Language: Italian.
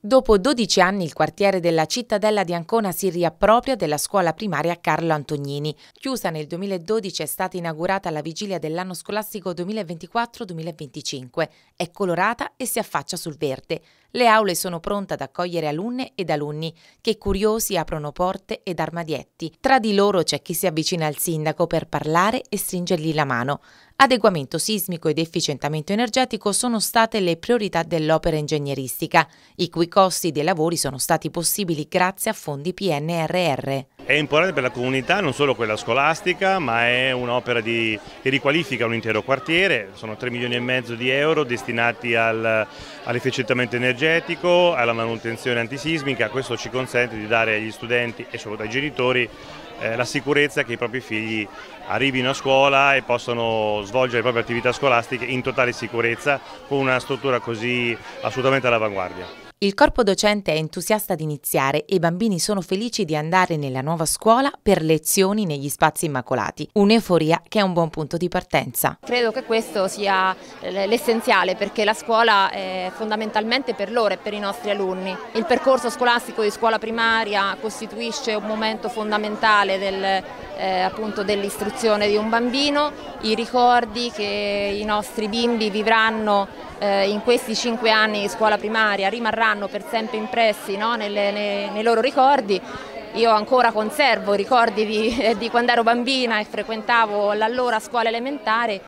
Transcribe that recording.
Dopo 12 anni il quartiere della cittadella di Ancona si riappropria della scuola primaria Carlo Antonini. Chiusa nel 2012 è stata inaugurata alla vigilia dell'anno scolastico 2024-2025. È colorata e si affaccia sul verde. Le aule sono pronte ad accogliere alunne ed alunni che curiosi aprono porte ed armadietti. Tra di loro c'è chi si avvicina al sindaco per parlare e stringergli la mano. Adeguamento sismico ed efficientamento energetico sono state le priorità dell'opera ingegneristica, i cui costi dei lavori sono stati possibili grazie a fondi PNRR è importante per la comunità, non solo quella scolastica, ma è un'opera che riqualifica un intero quartiere, sono 3 milioni e mezzo di euro destinati al, all'efficientamento energetico, alla manutenzione antisismica, questo ci consente di dare agli studenti e soprattutto ai genitori eh, la sicurezza che i propri figli arrivino a scuola e possano svolgere le proprie attività scolastiche in totale sicurezza con una struttura così assolutamente all'avanguardia. Il corpo docente è entusiasta di iniziare e i bambini sono felici di andare nella nuova scuola per lezioni negli spazi immacolati, un'euforia che è un buon punto di partenza. Credo che questo sia eh, l'essenziale perché la scuola è fondamentalmente per loro e per i nostri alunni. Il percorso scolastico di scuola primaria costituisce un momento fondamentale del, eh, dell'istruzione di un bambino, i ricordi che i nostri bimbi vivranno eh, in questi cinque anni di scuola primaria rimarranno rimarranno per sempre impressi no? Nelle, nei, nei loro ricordi. Io ancora conservo ricordi di, eh, di, quando ero bambina e frequentavo l'allora scuola elementare